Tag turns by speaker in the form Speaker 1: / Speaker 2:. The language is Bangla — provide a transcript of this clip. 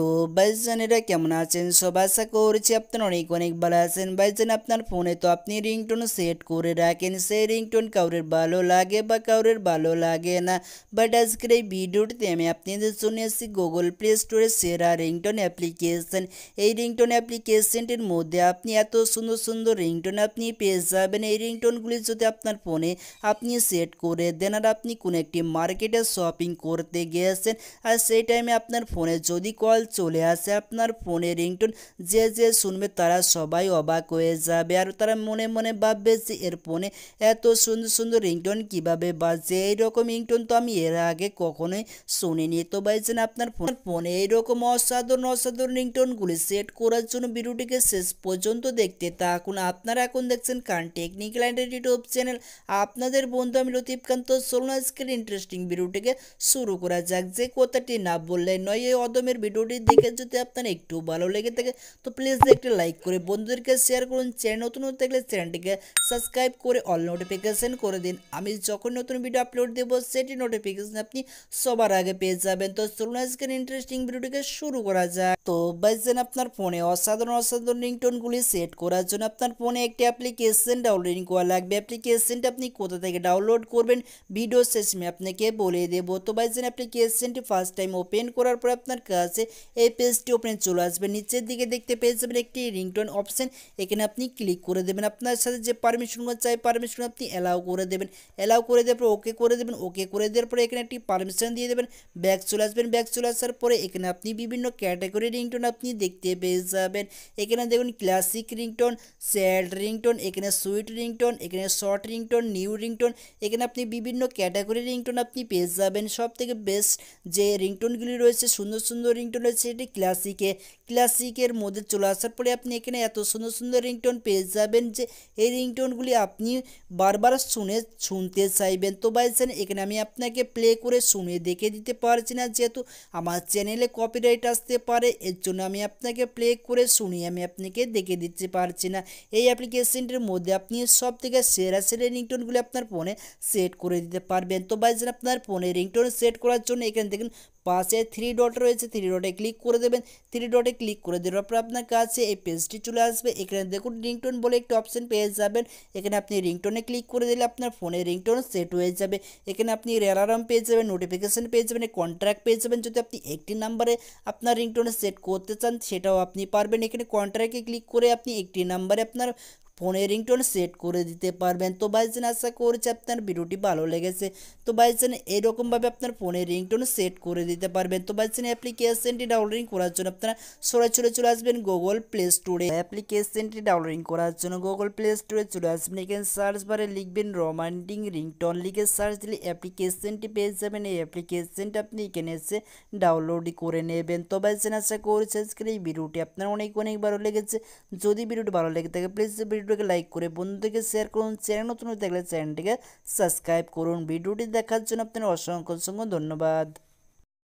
Speaker 1: তো ভাইজানেরা কেমন আছেন সবাই আশা করছি আপনার অনেক অনেক ভালো আছেন বাইজান আপনার ফোনে তো আপনি রিংটোন সেট করে রাখেন সেই রিংটোন কাউরের ভালো লাগে বা কাউরের ভালো লাগে না বাট আজকের এই ভিডিওটিতে আমি আপনাদের শুনে আসছি গুগল প্লে স্টোরে সেরা রিংটোন অ্যাপ্লিকেশন এই রিংটোন অ্যাপ্লিকেশনটির মধ্যে আপনি এত সুন্দর সুন্দর রিংটোন আপনি পেয়ে যাবেন এই রিংটোনগুলি যদি আপনার ফোনে আপনি সেট করে দেন আর আপনি কোনো একটি মার্কেটে শপিং করতে গিয়েছেন আর সেই টাইমে আপনার ফোনে যদি কল চলে আসে আপনার ফোনে রিংটোন যে যে শুনবে তারা সবাই অবাক হয়ে যাবে আর তারা মনে মনে ভাববে যে এর ফোনে এত সুন্দর সুন্দর রিংটোন কীভাবে বাজে এইরকম রিংটোন তো আমি এর আগে কখনোই শুনিনি তো বাইছেন আপনার ফোন ফোনে এইরকম অসাধারণ অসাধারণ রিংটোনগুলি সেট করার জন্য ভিডিওটিকে শেষ পর্যন্ত দেখতে থাকুন আপনারা এখন দেখছেন কান টেকনিক্যাল অ্যান্ড ইউটিউব চ্যানেল আপনাদের বন্ধু আমি লতিফ কান্ত সোলনাজকের ইন্টারেস্টিং ভিডিওটিকে শুরু করা যাক যে কথাটি না বললে নয় এই অদমের ভিডিও ভিডিওটি দেখে যদি আপনার একটু ভালো লেগে থাকে তো প্লিজ একটি লাইক করে বন্ধুদেরকে শেয়ার করুন চ্যানেল নতুন হতে থাকলে চ্যানেলটিকে সাবস্ক্রাইব করে অল নোটিফিকেশান করে দিন আমি যখন নতুন ভিডিও আপলোড দেবো সেটি নোটিফিকেশান আপনি সবার আগে পেয়ে যাবেন তো চলুন আজকের ইন্টারেস্টিং ভিডিওটিকে শুরু করা যায় তো বাইজেন আপনার ফোনে অসাধারণ অসাধারণ রিংটোনগুলি সেট করার জন্য আপনার ফোনে একটি অ্যাপ্লিকেশন ডাউনলোডিং করা লাগবে অ্যাপ্লিকেশনটা আপনি কোথা থেকে ডাউনলোড করবেন ভিডিও শেষে আপনাকে বলে দেবো তো বাইজেন অ্যাপ্লিকেশনটি ফার্স্ট টাইম ওপেন করার পরে আপনার কাছে এই পেজটি ওপেন চলে আসবে নিচের দিকে দেখতে পেয়ে যাবেন একটি রিংটোন অপশন এখানে আপনি ক্লিক করে দেবেন আপনার সাথে যে পারমিশনগুলো চাই পারমিশন আপনি অ্যালাউ করে দেবেন অ্যালাউ করে দেওয়ার পর ওকে করে দেবেন ওকে করে দেওয়ার পরে এখানে একটি পারমিশন দিয়ে দেবেন ব্যাক চলে আসবেন ব্যাক চলে আসার পরে এখানে আপনি বিভিন্ন ক্যাটাগরি রিংটোন আপনি দেখতে পেয়ে যাবেন এখানে দেখুন ক্লাসিক রিংটোন স্যাড রিংটোন এখানে সুইট রিংটোন এখানে শর্ট রিংটোন নিউ রিংটোন এখানে আপনি বিভিন্ন ক্যাটাগরি রিংটোন আপনি পেয়ে যাবেন সব থেকে বেস্ট যে রিংটোনগুলি রয়েছে সুন্দর সুন্দর রিংটোন তারপরে সেটি ক্লাসিকে ক্লাসিকের মধ্যে চলে আসার পরে আপনি এখানে এত সুন্দর সুন্দর রিংটোন পেয়ে যাবেন যে এই রিংটোনগুলি আপনি বারবার শুনে শুনতে চাইবেন তো বাইছেন এখানে আমি আপনাকে প্লে করে শুনে দেখে দিতে পারছি না যেহেতু আমার চ্যানেলে কপিরাইট আসতে পারে এর জন্য আমি আপনাকে প্লে করে শুনে আমি আপনাকে দেখে দিতে পারছি না এই অ্যাপ্লিকেশনটির মধ্যে আপনি সব থেকে সেরা সেরা রিংটোনগুলি আপনার ফোনে সেট করে দিতে পারবেন তো বাইছেন আপনার ফোনে রিংটোন সেট করার জন্য এখানে দেখুন পাশে থ্রি ডট রয়েছে থ্রি ডটে ক্লিক করে দেবেন থ্রি ডটে ক্লিক করে দেওয়ার পর আপনার কাছে এই পেজটি চলে আসবে এখানে দেখুন রিংটোন বলে একটি অপশান পেয়ে যাবেন এখানে আপনি রিংটোনে ক্লিক করে দিলে আপনার ফোনে রিংটোন সেট হয়ে যাবে এখানে আপনি অ্যালার্ম পেয়ে যাবেন নোটিফিকেশান পেয়ে যাবেন কন্ট্রাক্ট পেয়ে যাবেন যদি আপনি একটি নাম্বারে আপনার রিংটোনে সেট করতে চান সেটাও আপনি পারবেন এখানে কন্ট্রাক্টে ক্লিক করে আপনি একটি নাম্বারে আপনার ফোনের রিংটোন সেট করে দিতে পারবেন তো বাইজান আশা করছি আপনার ভিডিওটি ভালো লেগেছে তো বাইজান এরকমভাবে আপনার ফোনের রিংটোন সেট করে দিতে পারবেন তো বাইজান অ্যাপ্লিকেশনটি ডাউনলোডিং করার জন্য আপনারা সরাসরি চলে আসবেন গুগল প্লে স্টোরে অ্যাপ্লিকেশনটি ডাউনলোডিং করার জন্য গুগল প্লে স্টোরে চলে আসবেন এখানে সার্চ বারে লিখবেন রোমান্টিক রিংটোন লিখে সার্চ দিলে অ্যাপ্লিকেশনটি পেয়ে যাবেন এই অ্যাপ্লিকেশনটা আপনি এখানে এসে ডাউনলোড করে নেবেন তো বাইজান আশা করছি আজকের এই ভিডিওটি আপনার অনেক অনেক ভালো লেগেছে যদি ভিডিওটি ভালো লেগে থাকে প্লিজ ভিডিও ভিডিওকে লাইক করে বন্ধুদেরকে শেয়ার করুন চ্যানেল নতুন দেখলে চ্যানেলটিকে সাবস্ক্রাইব করুন ভিডিওটি দেখার জন্য আপনার অসংখ্য অসংখ্য ধন্যবাদ